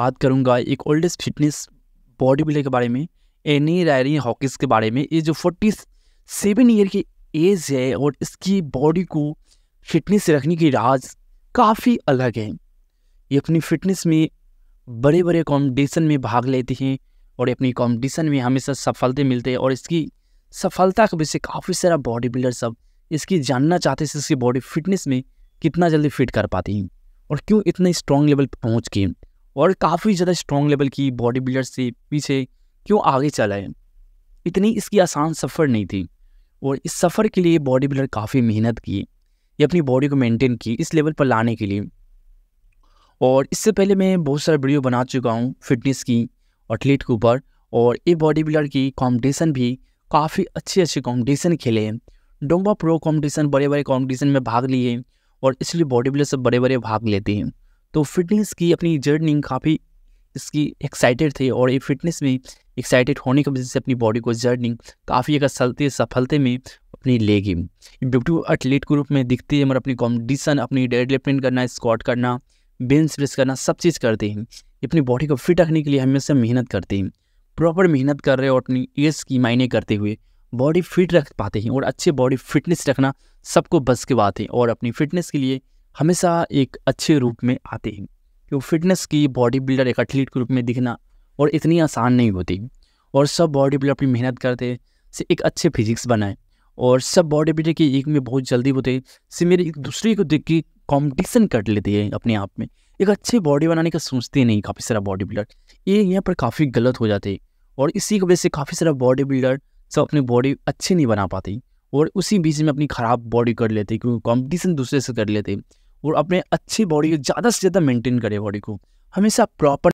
बात करूँगा एक ओल्डेस्ट फिटनेस बॉडी बिल्डर के बारे में एनी रायरी हॉकीस के बारे में ये जो फोर्टी सेवन ईयर की एज है और इसकी बॉडी को फिटनेस रखने की राज काफ़ी अलग है ये अपनी फिटनेस में बड़े बड़े कॉम्पिटिशन में भाग लेते हैं और अपनी कॉम्पिटिशन में हमेशा सफलते मिलते हैं और इसकी सफलता के वजह से काफ़ी सारा बॉडी बिल्डर सब इसकी जानना चाहते हैं इसकी बॉडी फिटनेस में कितना जल्दी फिट कर पाती हैं और क्यों इतने स्ट्रॉन्ग लेवल पर पहुँच के और काफ़ी ज़्यादा स्ट्रॉन्ग लेवल की बॉडी बिल्डर से पीछे क्यों आगे चला है इतनी इसकी आसान सफ़र नहीं थी और इस सफ़र के लिए बॉडी बिल्डर काफ़ी मेहनत की ये अपनी बॉडी को मेंटेन की इस लेवल पर लाने के लिए और इससे पहले मैं बहुत सारे वीडियो बना चुका हूँ फिटनेस की एथलीट के ऊपर और ये बॉडी बिल्डर की कॉम्पिटिशन भी काफ़ी अच्छे अच्छे कॉम्पिटिशन खेले हैं डोंबा प्रो कॉम्पिटिशन बड़े बड़े कॉम्पिटिशन में भाग लिए और इसलिए बॉडी बिल्डर सब बड़े बड़े भाग लेते हैं तो फिटनेस की अपनी जर्नी काफ़ी इसकी एक्साइटेड थे और ये फिटनेस में एक्साइटेड होने की वजह से अपनी बॉडी को जर्नी काफ़ी अगर सलते सफलते में अपनी ले गई ब्यूटी एथलीट ग्रुप में दिखते हैं मगर अपनी कॉम्पिटिशन अपनी डेड लिफ्टिंग करना स्क्वाट करना बेंस प्रेस करना सब चीज़ करते हैं अपनी बॉडी को फिट रखने के लिए हमेशा मेहनत करते हैं प्रॉपर मेहनत कर रहे और अपनी एज की मायने करते हुए बॉडी फिट रख पाते हैं और अच्छे बॉडी फिटनेस रखना सबको बस की बात है और अपनी फिटनेस के लिए हमेशा एक अच्छे रूप में आते हैं क्योंकि फिटनेस की बॉडी बिल्डर एक एथलीट के रूप में दिखना और इतनी आसान नहीं होती और सब बॉडी बिल्डर अपनी मेहनत करते से एक अच्छे फिजिक्स बनाए और सब बॉडी बिल्डर की एक में बहुत जल्दी होते से मेरे एक दूसरे को देख के कॉम्पिटिशन कर लेते हैं अपने आप में एक अच्छे बॉडी बनाने का सोचते नहीं काफ़ी सारा बॉडी बिल्डर ये यहाँ पर काफ़ी गलत हो जाते और इसी की वजह से काफ़ी सारा बॉडी बिल्डर सब अपनी बॉडी अच्छे नहीं बना पाते और उसी बीच में अपनी ख़राब बॉडी कर लेते क्योंकि कॉम्पिटिशन दूसरे से कर लेते और अपने अच्छी बॉडी को ज़्यादा से ज़्यादा मेंटेन करें बॉडी को हमेशा प्रॉपर